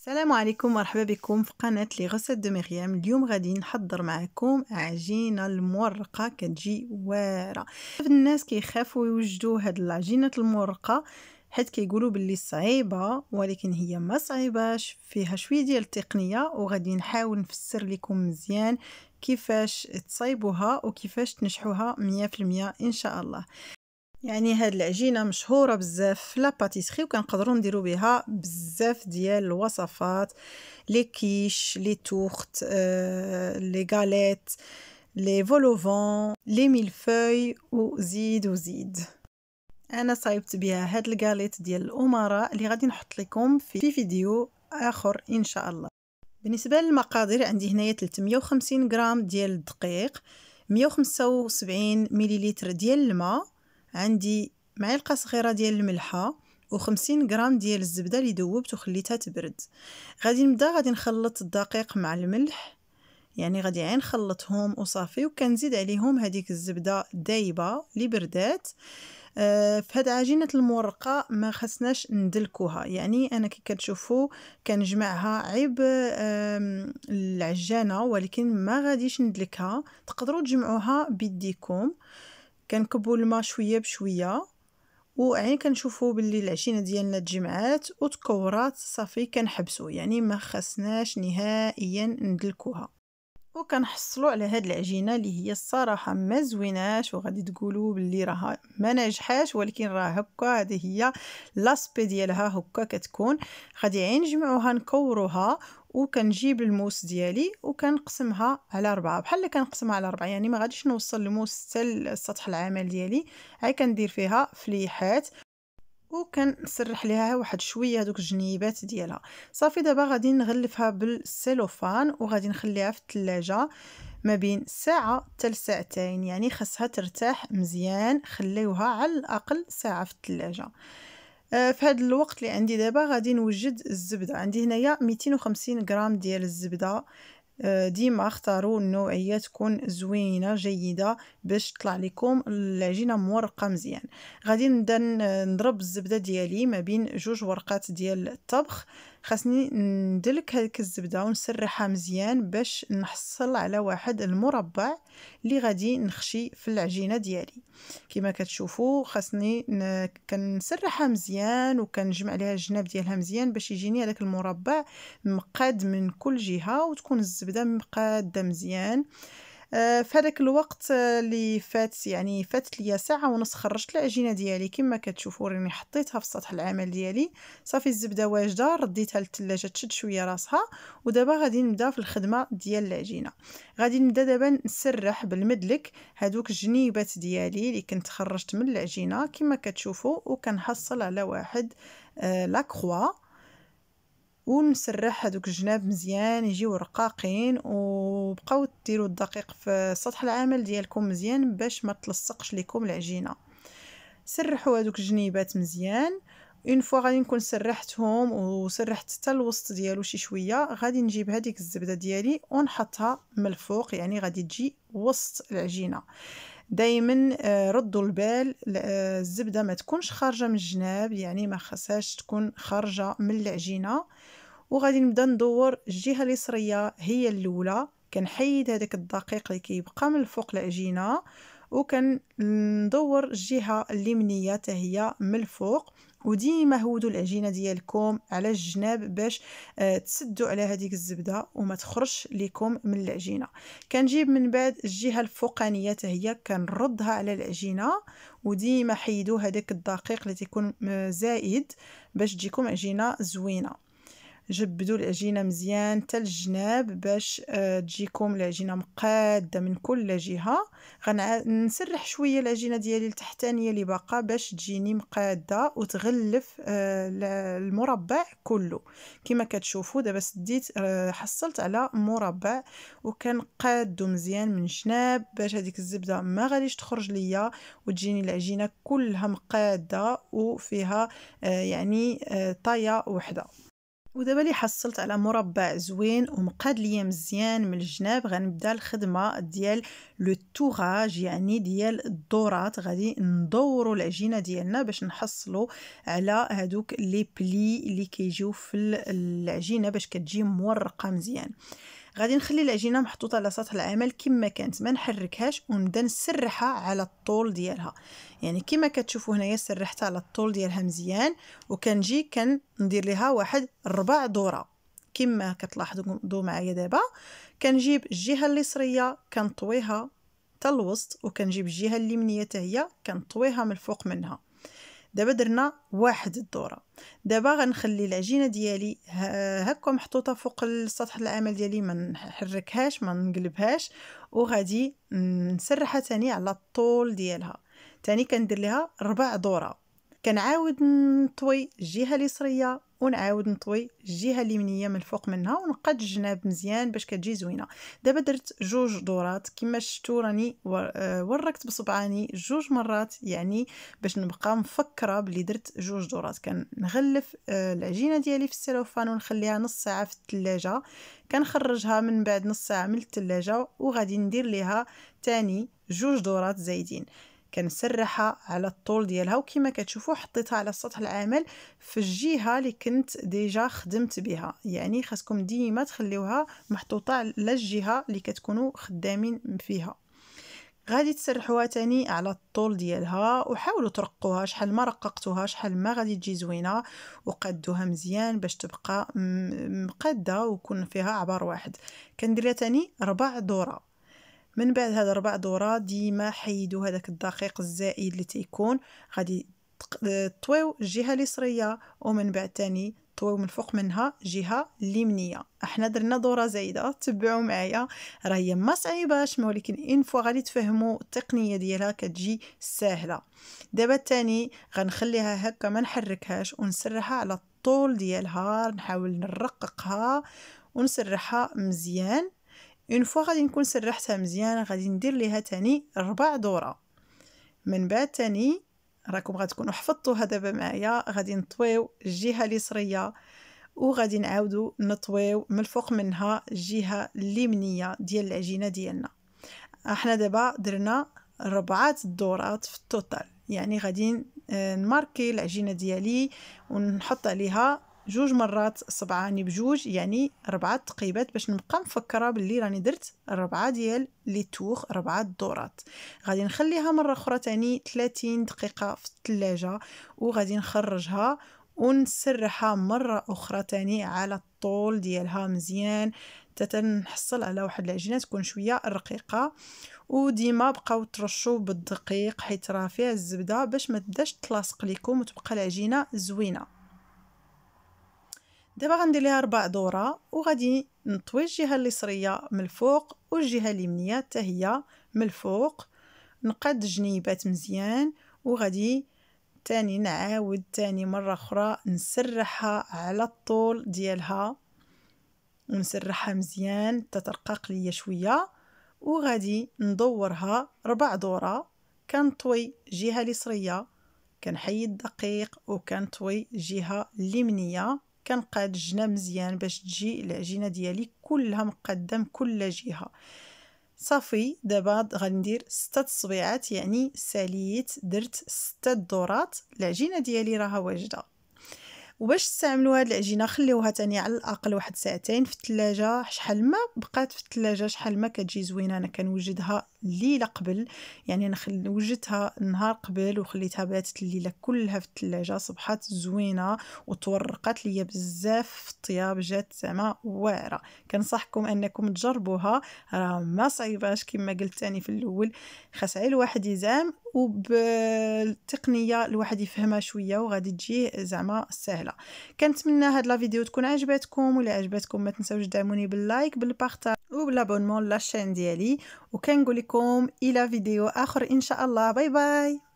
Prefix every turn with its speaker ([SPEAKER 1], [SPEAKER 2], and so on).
[SPEAKER 1] السلام عليكم مرحبا بكم في قناة لي غسات دو مريم اليوم غادي نحضر معكم عجينة المورقة كتجي واعرة الناس كيخافوا يوجدوا هاد العجينة المورقة حيت كيقولوا باللي صعيبه ولكن هي ما صعيباش فيها شويه ديال التقنيه وغادي نحاول نفسر لكم مزيان كيفاش تصايبوها وكيفاش تنجحوها 100% ان شاء الله يعني هاد العجينه مشهوره بزاف في لاباتيسري وكنقدروا نديروا بها بزاف ديال الوصفات لي كيش لي توخت آه, لي غاليت لي فولوفون لي ميلفوي وزيد وزيد انا صايبت بها هاد الغاليت ديال الامراء اللي غادي نحط لكم في فيديو اخر ان شاء الله بالنسبه للمقادير عندي هنايا 350 غرام ديال الدقيق 175 مليلتر ديال الماء عندي معلقه صغيره ديال الملحه وخمسين غرام ديال الزبده اللي ذوبت وخليتها تبرد غادي نبدا غادي نخلط الدقيق مع الملح يعني غادي عين نخلطهم وصافي وكنزيد عليهم هذيك الزبده دايبه اللي بردات آه، في هاد عجينه المورقه ما خصناش ندلكوها يعني انا كي كتشوفوا كنجمعها عيب العجانه ولكن ما غاديش ندلكها تقدروا تجمعوها بيديكم آه كنكبو الماء شويه بشويه وعين يعني كنشوفو باللي العجينه ديالنا تجمعات وتكورات صافي كنحبسو يعني ما خصناش نهائيا ندلكوها وكنحصلوا على هاد العجينه اللي هي الصراحه ما زويناش وغادي تقولوا باللي راها ما ناجحاش ولكن راه هكا هذه هي لاسبي ديالها هكا كتكون غادي عين نجمعوها نكوروها وكنجيب الموس ديالي وكنقسمها على أربعة بحال اللي كنقسمها على أربعة يعني ما غاديش نوصل الموس حتى لسطح العمل ديالي عا كندير فيها فليحات وكنسرح ليها واحد شويه دوك الجنيبات ديالها صافي دابا غادي نغلفها بالسيلوفان وغادي نخليها في الثلاجه ما بين ساعه حتى ساعتين يعني خاصها ترتاح مزيان خليوها على الاقل ساعه في الثلاجه آه، في هذا الوقت اللي عندي دابا غادي نوجد الزبده عندي هنايا 250 غرام ديال الزبده ديما اختاروا النوعيه تكون زوينه جيده باش تطلع لكم العجينه مورقه مزيان غادي نبدا نضرب الزبده ديالي ما بين جوج ورقات ديال الطبخ خاصني ندلك هذيك الزبده ونسرحها مزيان باش نحصل على واحد المربع اللي غادي نخشي في العجينه ديالي كما كتشوفوا خاصني كنسرحها مزيان وكنجمع عليها الجناب ديالها مزيان باش يجيني هذاك المربع مقاد من كل جهه وتكون الزبده مقاده مزيان آه، في هذاك الوقت آه، اللي فات يعني فاتت ليا ساعه ونص خرجت العجينه ديالي كما كتشوفوا راني حطيتها في سطح العمل ديالي صافي الزبده واجده رديتها للثلاجه تشد شويه راسها ودابا غادي نبدا في الخدمه ديال العجينه غادي نبدا دابا نسرح بالمدلك هادوك الجنيبات ديالي اللي كنت خرجت من العجينه كما كتشوفوا وكنحصل على واحد آه لاكخوا ونسرح هذوك الجناب مزيان يجيو رقاقين وبقاو ديروا الدقيق في سطح العمل ديالكم مزيان باش ما تلصقش لكم العجينه سرحوا هذوك الجنيبات مزيان اون فوا غادي نكون سرحتهم وسرحت حتى الوسط ديالو شي شويه غادي نجيب هذيك الزبده ديالي ونحطها من الفوق يعني غادي تجي وسط العجينه دائما آه، ردوا البال آه، الزبده ما تكونش خارجه من الجناب يعني ما خصهاش تكون خارجه من العجينه وغادي نبدا ندور الجهه اليسريه هي الاولى كنحيد هذاك الدقيق اللي كيبقى من فوق العجينه وكندور الجهه اليمنيه حتى هي من الفوق وديما هودوا العجينه ديالكم على الجناب باش آه، تسدوا على هذيك الزبده وما تخرجش لكم من العجينه كنجيب من بعد الجهه الفوقانيه حتى هي كنردها على العجينه وديما حيدوا هذاك الدقيق اللي تيكون آه، زائد باش تجيكم عجينه زوينه جبدوا العجينه مزيان حتى الجناب باش آه، تجيكم العجينه مقاده من كل جهه غنسرح شويه العجينه ديالي التحتانيه اللي باقا باش تجيني مقاده وتغلف آه، المربع كله كما كتشوفوا دابا سديت آه، حصلت على مربع وكان قاد مزيان من الجناب باش هذيك الزبده ما غاديش تخرج ليا وتجيني العجينه كلها مقاده وفيها يعني طايه وحده ودابا اللي حصلت على مربع زوين ومقاد ليا مزيان من الجناب غنبدا الخدمه ديال لو توغاج يعني ديال الدورات غادي ندوروا العجينه ديالنا باش نحصلوا على هادوك لي بلي اللي كيجيو في العجينه باش كتجي مورقه مزيان غادي نخلي العجينه محطوطه على سطح العمل كما كانت ما نحركهاش ونبدا نسرحها على الطول ديالها يعني كما كتشوفوا هنايا سرحتها على الطول ديالها مزيان وكنجي كندير ليها واحد ربع دوره كما كتلاحظوا معايا دابا كنجيب الجهه اليسريه كنطويها حتى الوسط وكنجيب الجهه اليمنيه حتى هي كنطويها من الفوق منها دابا درنا واحد الدوره دابا غنخلي العجينه ديالي هكا محطوطه فوق السطح العمل ديالي ما نحركهاش ما نقلبهاش وغادي نسرحها تاني على الطول ديالها تاني كندير لها ربع دوره كنعاود نطوي الجهه اليسريه ونعاود نطوي الجهه اليمنيه من الفوق منها ونقاد الجناب مزيان باش كتجي زوينه دابا درت جوج دورات كما شفتوا راني وركت آه، بصبعاني جوج مرات يعني باش نبقى مفكره بلي درت جوج دورات كنغلف آه، العجينه ديالي في السلوفان ونخليها نص ساعه في الثلاجه كنخرجها من بعد نص ساعه من الثلاجه وغادي ندير ليها تاني جوج دورات زايدين كنسرحها على الطول ديالها وكما كتشوفوا حطيتها على سطح العمل في الجهه اللي كنت ديجا خدمت بها يعني خاصكم ديما تخليوها محطوطه على الجهه اللي كتكونوا خدامين فيها غادي تسرحوها تاني على الطول ديالها وحاولوا ترقوها شحال ما رققتوها شحال ما غادي تجي زوينه وقادوها مزيان باش تبقى مقاده ويكون فيها عبار واحد كنديرها تاني ربع دوره من بعد هاد ربع دورات ديما حيدو هذاك الدقيق الزائد اللي تيكون غادي طويو الجهه اليسريه ومن بعد تاني طويو من فوق منها جهه اليمنيه احنا درنا دوره زايده تبعوا معايا راه هي ما صعيباش ولكن ان فوا غادي تفهموا التقنيه ديالها كتجي ساهله دابا تاني غنخليها هكا ما نحركهاش ونسرحها على الطول ديالها نحاول نرققها ونسرحها مزيان اون فوا غادي نكون سرحتها مزيان غادي ندير ليها تاني ربع دوره من بعد تاني راكم غتكونوا حفظتوها دابا معايا غادي نطويو الجهه اليسريه وغادي نعاودو نطويو من الفوق منها الجهه اليمنيه ديال العجينه ديالنا احنا دابا درنا ربعه الدورات في التوتال يعني غادي آه، نماركي العجينه ديالي ونحط عليها جوج مرات صبعاني بجوج يعني ربعة تقيبات باش نبقى مفكرة باللي راني درت ربعة ديال لي توخ ربعة دورات غادي نخليها مرة أخرى تاني تلاتين دقيقة في التلاجة وغادي نخرجها ونسرحها مرة أخرى تاني على الطول ديالها مزيان حتى على واحد العجينه تكون شويه رقيقه وديما بقاو ترشوا بالدقيق حيت راه فيها الزبده باش ما تبداش تلاصق لكم وتبقى العجينه زوينه دابا غندير ليها ربع دوره وغادي نطوي الجهه اليسريه من الفوق والجهه اليمنيه حتى هي من الفوق نقاد الجنيبات مزيان وغادي تاني نعاود تاني مره اخرى نسرحها على الطول ديالها ونسرحها مزيان تترقق ليا شويه وغادي ندورها ربع دوره كنطوي الجهه اليسريه كنحيد الدقيق وكنطوي الجهه اليمنيه كنقاد الجنه مزيان باش تجي العجينه ديالي كلها مقدم كل جهه صافي دابا غندير ستة تصبيعات يعني ساليت درت ستة دورات العجينه ديالي راها واجده وباش تستعملوا هاد العجينه خليوها تاني على الاقل واحد ساعتين في الثلاجه شحال ما بقات في الثلاجه شحال ما كتجي زوينه انا كنوجدها الليله قبل يعني انا وجدتها النهار قبل وخليتها باتت الليله كلها في الثلاجه صبحات زوينه وتورقات ليا بزاف في الطياب جات زعما واعره كنصحكم انكم تجربوها راه ما صعيباش كما قلت تاني في الاول خاص غير الواحد يزعم وبالتقنيه الواحد يفهمها شويه وغادي تجيه زعما سهله كنتمنى هاد لا فيديو تكون عجبتكم ولا عجبتكم ما تنساوش دعموني باللايك بالبارطاج وبالابونمون لاشين ديالي وكنقول لكم الى فيديو اخر ان شاء الله باي باي